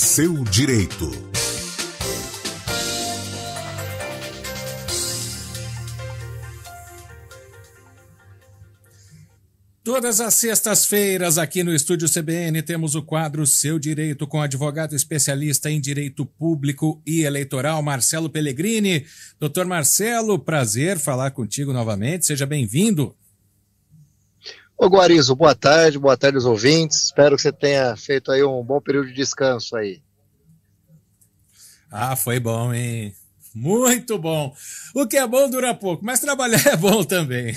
Seu direito. Todas as sextas-feiras, aqui no Estúdio CBN, temos o quadro Seu Direito com advogado especialista em direito público e eleitoral, Marcelo Pellegrini. Doutor Marcelo, prazer falar contigo novamente. Seja bem-vindo. Ô Guarizo, boa tarde, boa tarde aos ouvintes. Espero que você tenha feito aí um bom período de descanso aí. Ah, foi bom, hein? Muito bom. O que é bom dura pouco, mas trabalhar é bom também.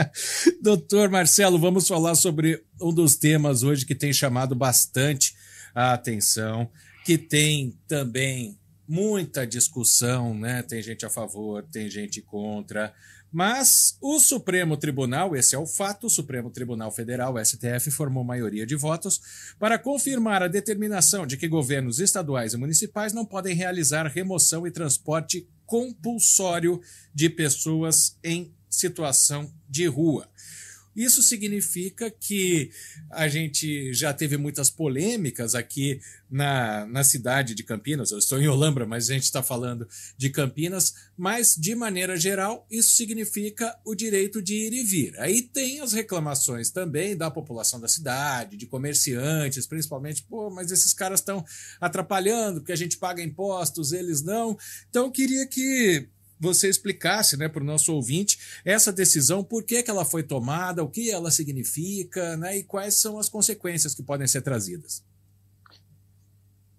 Doutor Marcelo, vamos falar sobre um dos temas hoje que tem chamado bastante a atenção, que tem também muita discussão, né? Tem gente a favor, tem gente contra. Mas o Supremo Tribunal, esse é o fato, o Supremo Tribunal Federal, STF, formou maioria de votos para confirmar a determinação de que governos estaduais e municipais não podem realizar remoção e transporte compulsório de pessoas em situação de rua. Isso significa que a gente já teve muitas polêmicas aqui na, na cidade de Campinas. Eu estou em Olambra, mas a gente está falando de Campinas. Mas, de maneira geral, isso significa o direito de ir e vir. Aí tem as reclamações também da população da cidade, de comerciantes, principalmente. Pô, mas esses caras estão atrapalhando porque a gente paga impostos, eles não. Então, eu queria que você explicasse né, para o nosso ouvinte essa decisão, por que, que ela foi tomada, o que ela significa né, e quais são as consequências que podem ser trazidas.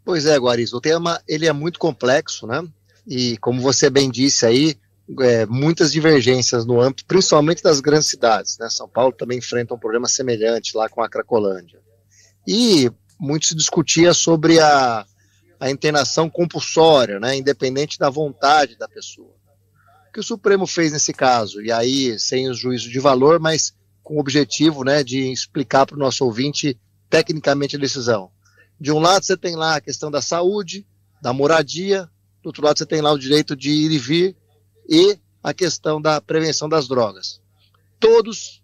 Pois é, Guariz, o tema ele é muito complexo, né? E como você bem disse aí, é, muitas divergências no âmbito, principalmente das grandes cidades. Né? São Paulo também enfrenta um problema semelhante lá com a Cracolândia. E muito se discutia sobre a, a internação compulsória, né? independente da vontade da pessoa que o Supremo fez nesse caso, e aí sem o juízo de valor, mas com o objetivo né, de explicar para o nosso ouvinte tecnicamente a decisão. De um lado você tem lá a questão da saúde, da moradia, do outro lado você tem lá o direito de ir e vir e a questão da prevenção das drogas. Todos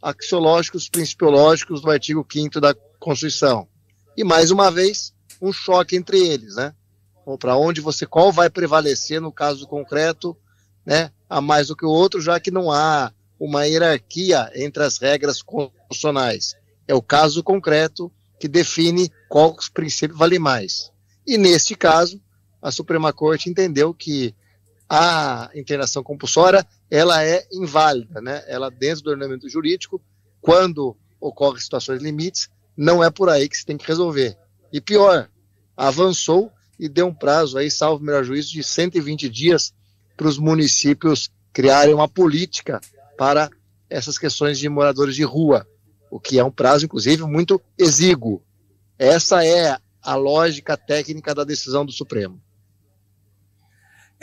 axiológicos, principiológicos do artigo 5 da Constituição. E mais uma vez, um choque entre eles, né? Para onde você, qual vai prevalecer no caso concreto né, a mais do que o outro, já que não há uma hierarquia entre as regras constitucionais. É o caso concreto que define qual princípio vale mais. E neste caso, a Suprema Corte entendeu que a internação compulsória ela é inválida, né? Ela dentro do ordenamento jurídico, quando ocorrem situações limites, não é por aí que se tem que resolver. E pior, avançou e deu um prazo aí, salvo melhor juízo, de 120 dias para os municípios criarem uma política para essas questões de moradores de rua, o que é um prazo, inclusive, muito exíguo. Essa é a lógica técnica da decisão do Supremo.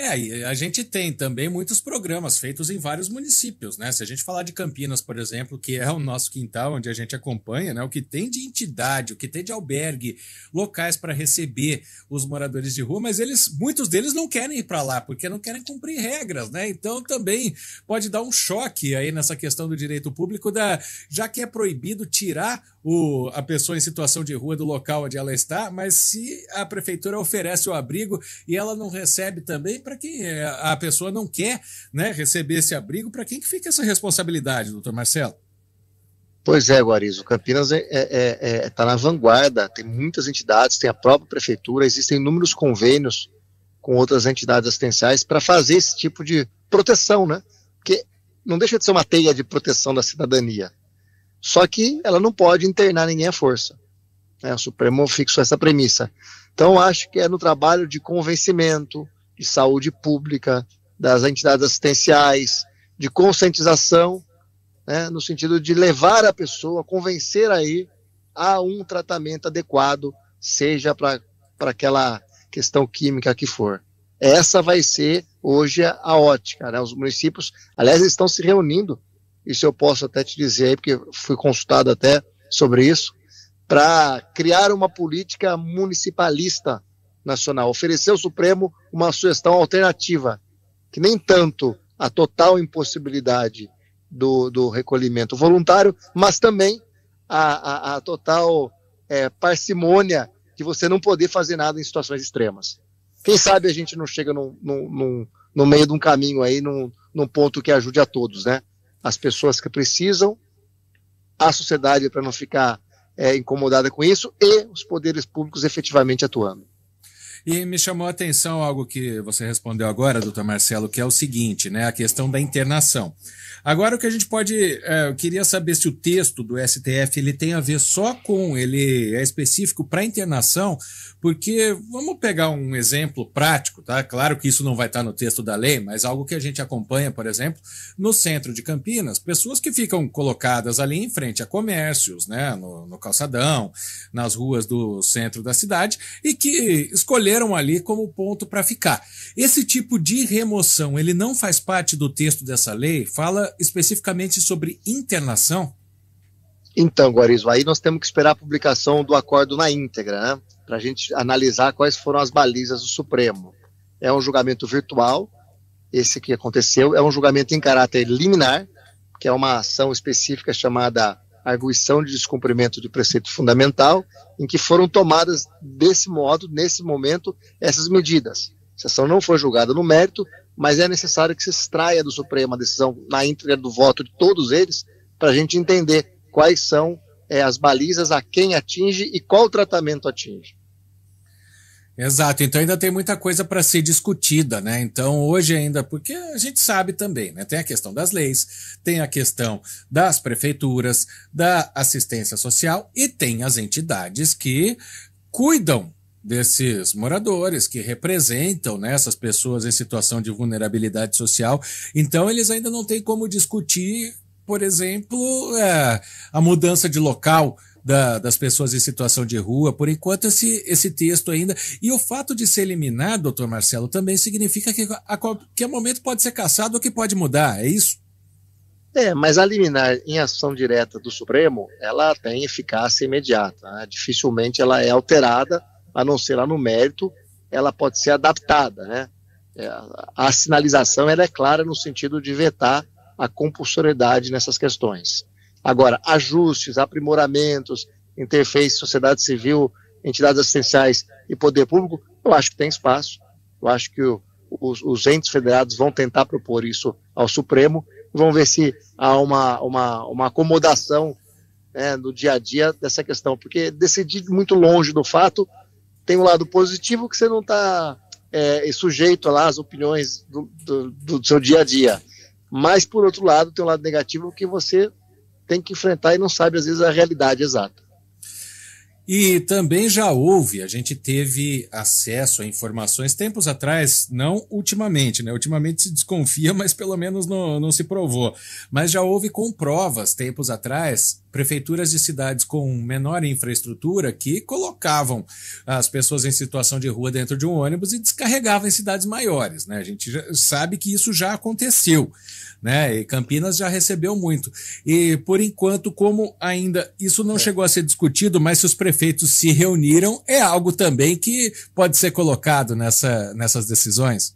É, a gente tem também muitos programas feitos em vários municípios, né? Se a gente falar de Campinas, por exemplo, que é o nosso quintal, onde a gente acompanha, né? O que tem de entidade, o que tem de albergue, locais para receber os moradores de rua, mas eles, muitos deles não querem ir para lá, porque não querem cumprir regras, né? Então também pode dar um choque aí nessa questão do direito público, da, já que é proibido tirar o, a pessoa em situação de rua do local onde ela está, mas se a prefeitura oferece o abrigo e ela não recebe também, para quem é, a pessoa não quer né, receber esse abrigo, para quem que fica essa responsabilidade, doutor Marcelo? Pois é, Guarizo, Campinas está é, é, é, é tá na vanguarda, tem muitas entidades, tem a própria prefeitura, existem inúmeros convênios com outras entidades assistenciais para fazer esse tipo de proteção, né? Porque não deixa de ser uma teia de proteção da cidadania. Só que ela não pode internar ninguém à força. Né? O Supremo fixou essa premissa. Então, acho que é no trabalho de convencimento, de saúde pública, das entidades assistenciais, de conscientização, né, no sentido de levar a pessoa, convencer aí a um tratamento adequado, seja para aquela questão química que for. Essa vai ser hoje a ótica. Né? Os municípios, aliás, estão se reunindo, isso eu posso até te dizer aí, porque fui consultado até sobre isso, para criar uma política municipalista Nacional, ofereceu ao Supremo uma sugestão alternativa, que nem tanto a total impossibilidade do, do recolhimento voluntário, mas também a, a, a total é, parcimônia de você não poder fazer nada em situações extremas. Quem sabe a gente não chega num, num, num, no meio de um caminho aí, num, num ponto que ajude a todos, né? As pessoas que precisam, a sociedade para não ficar é, incomodada com isso e os poderes públicos efetivamente atuando. E me chamou a atenção algo que você respondeu agora, doutor Marcelo, que é o seguinte, né? A questão da internação. Agora o que a gente pode. É, eu queria saber se o texto do STF ele tem a ver só com, ele é específico para internação, porque vamos pegar um exemplo prático, tá? Claro que isso não vai estar tá no texto da lei, mas algo que a gente acompanha, por exemplo, no centro de Campinas, pessoas que ficam colocadas ali em frente a comércios, né? No, no calçadão, nas ruas do centro da cidade, e que escolheram estiveram ali como ponto para ficar. Esse tipo de remoção, ele não faz parte do texto dessa lei? Fala especificamente sobre internação? Então, Guarizo, aí nós temos que esperar a publicação do acordo na íntegra, né? Para a gente analisar quais foram as balizas do Supremo. É um julgamento virtual, esse que aconteceu, é um julgamento em caráter liminar, que é uma ação específica chamada a arguição de descumprimento de preceito fundamental, em que foram tomadas desse modo, nesse momento, essas medidas. A sessão não foi julgada no mérito, mas é necessário que se extraia do Supremo a decisão na íntegra do voto de todos eles, para a gente entender quais são é, as balizas, a quem atinge e qual tratamento atinge. Exato, então ainda tem muita coisa para ser discutida, né? Então hoje ainda, porque a gente sabe também, né? Tem a questão das leis, tem a questão das prefeituras, da assistência social e tem as entidades que cuidam desses moradores que representam né, essas pessoas em situação de vulnerabilidade social. Então eles ainda não têm como discutir, por exemplo, é, a mudança de local da, das pessoas em situação de rua. Por enquanto, esse, esse texto ainda. E o fato de ser eliminado, doutor Marcelo, também significa que a qualquer momento pode ser cassado ou que pode mudar, é isso? É, mas a liminar em ação direta do Supremo, ela tem eficácia imediata. Né? Dificilmente ela é alterada, a não ser lá no mérito, ela pode ser adaptada, né? É, a sinalização ela é clara no sentido de vetar a compulsoriedade nessas questões. Agora, ajustes, aprimoramentos, interface, sociedade civil, entidades assistenciais e poder público, eu acho que tem espaço. Eu acho que o, os, os, entes federados vão tentar propor isso ao Supremo e vão ver se há uma, uma, uma acomodação né, no dia a dia dessa questão, porque decidir muito longe do fato tem um lado positivo que você não está é, sujeito lá às opiniões do, do, do, seu dia a dia, mas por outro lado tem um lado negativo que você tem que enfrentar e não sabe, às vezes, a realidade exata. E também já houve, a gente teve acesso a informações tempos atrás, não ultimamente, né? Ultimamente se desconfia, mas pelo menos não, não se provou. Mas já houve com provas tempos atrás, prefeituras de cidades com menor infraestrutura que colocavam as pessoas em situação de rua dentro de um ônibus e descarregavam em cidades maiores, né? A gente sabe que isso já aconteceu, né? E Campinas já recebeu muito. E por enquanto, como ainda isso não é. chegou a ser discutido, mas se os prefeitos prefeitos se reuniram é algo também que pode ser colocado nessa, nessas decisões?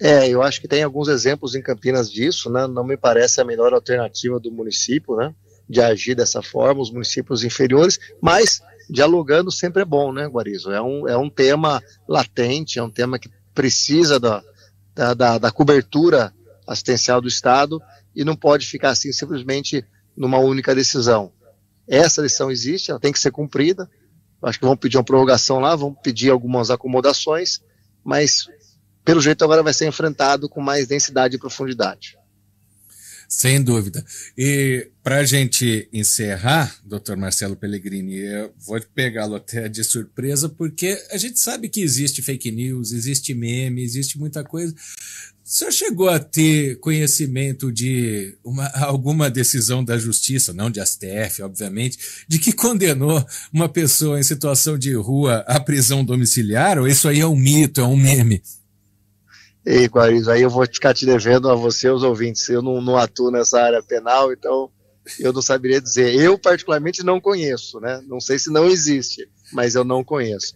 É, eu acho que tem alguns exemplos em Campinas disso, né? não me parece a melhor alternativa do município, né? de agir dessa forma, os municípios inferiores, mas dialogando sempre é bom, né, Guarizo? É um, é um tema latente, é um tema que precisa da, da, da, da cobertura assistencial do Estado e não pode ficar assim simplesmente numa única decisão. Essa lição existe, ela tem que ser cumprida. Acho que vão pedir uma prorrogação lá, vão pedir algumas acomodações, mas pelo jeito agora vai ser enfrentado com mais densidade e profundidade. Sem dúvida. E para a gente encerrar, doutor Marcelo Pellegrini, eu vou pegá-lo até de surpresa, porque a gente sabe que existe fake news, existe meme, existe muita coisa. O senhor chegou a ter conhecimento de uma, alguma decisão da justiça, não de STF, obviamente, de que condenou uma pessoa em situação de rua à prisão domiciliar? Ou isso aí é um mito, é um meme? E, Guariz, aí eu vou ficar te devendo a você, os ouvintes. Eu não, não atuo nessa área penal, então eu não saberia dizer. Eu, particularmente, não conheço, né? Não sei se não existe, mas eu não conheço.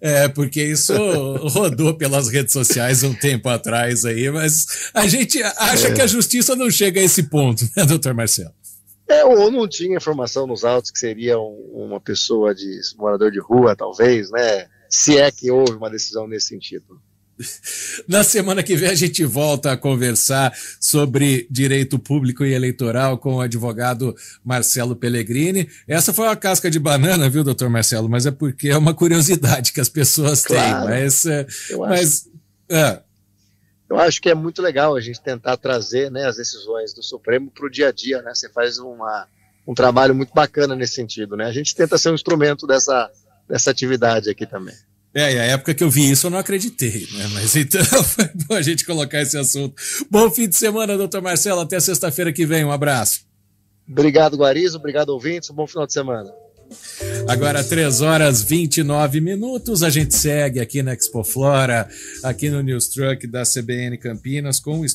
É, porque isso rodou pelas redes sociais um tempo atrás aí, mas a gente acha é. que a justiça não chega a esse ponto, né, doutor Marcelo? É, ou não tinha informação nos autos que seria um, uma pessoa de morador de rua, talvez, né? Se é que houve uma decisão nesse sentido. Na semana que vem a gente volta a conversar sobre direito público e eleitoral com o advogado Marcelo Pellegrini. Essa foi uma casca de banana, viu, doutor Marcelo? Mas é porque é uma curiosidade que as pessoas claro, têm. Mas, é, eu mas, acho. É. eu acho que é muito legal a gente tentar trazer né, as decisões do Supremo para o dia a dia. Né? Você faz uma, um trabalho muito bacana nesse sentido. Né? A gente tenta ser um instrumento dessa, dessa atividade aqui também. É, e a época que eu vi isso eu não acreditei, né? Mas então foi bom a gente colocar esse assunto. Bom fim de semana, doutor Marcelo. Até sexta-feira que vem. Um abraço. Obrigado, Guarizo. Obrigado, ouvintes. Um bom final de semana. Agora, 3 horas 29 minutos, a gente segue aqui na Expo Flora, aqui no News Truck da CBN Campinas, com o